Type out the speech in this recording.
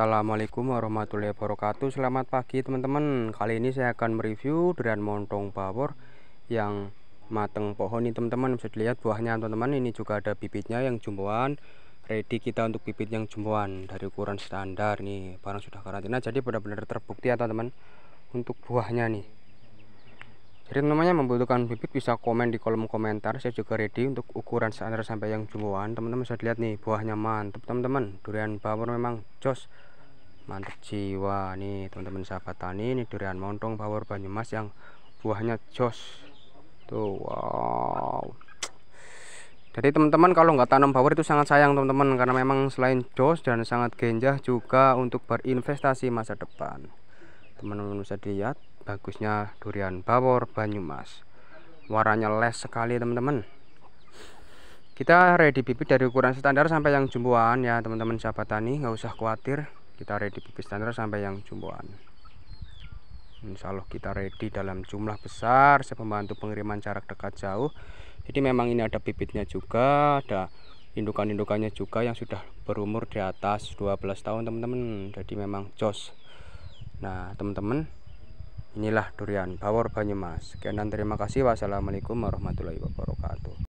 Assalamualaikum warahmatullahi wabarakatuh Selamat pagi teman-teman Kali ini saya akan mereview durian montong bawor Yang mateng pohon ini teman-teman Bisa dilihat buahnya teman-teman Ini juga ada bibitnya yang jumboan Ready kita untuk bibit yang jumboan Dari ukuran standar nih Barang sudah karantina jadi benar-benar terbukti ya teman-teman Untuk buahnya nih Jadi teman-teman yang membutuhkan bibit bisa komen di kolom komentar Saya juga ready untuk ukuran standar sampai yang jumboan Teman-teman bisa dilihat nih buahnya mantap teman-teman Durian bawor memang jos mantap jiwa nih teman-teman sahabat tani ini durian montong bawor Banyumas yang buahnya jos tuh wow jadi teman-teman kalau nggak tanam bawor itu sangat sayang teman-teman karena memang selain jos dan sangat genjah juga untuk berinvestasi masa depan teman-teman bisa dilihat bagusnya durian bawor Banyumas warnanya les sekali teman-teman kita ready bibit dari ukuran standar sampai yang jumboan ya teman-teman sahabat tani nggak usah khawatir kita ready pipis standar sampai yang jumboan Insya Allah kita ready dalam jumlah besar saya membantu pengiriman jarak dekat jauh jadi memang ini ada bibitnya juga ada indukan-indukannya juga yang sudah berumur di atas 12 tahun teman-teman jadi memang jos nah teman-teman inilah durian bawor Banyumas sekian dan terima kasih wassalamualaikum warahmatullahi wabarakatuh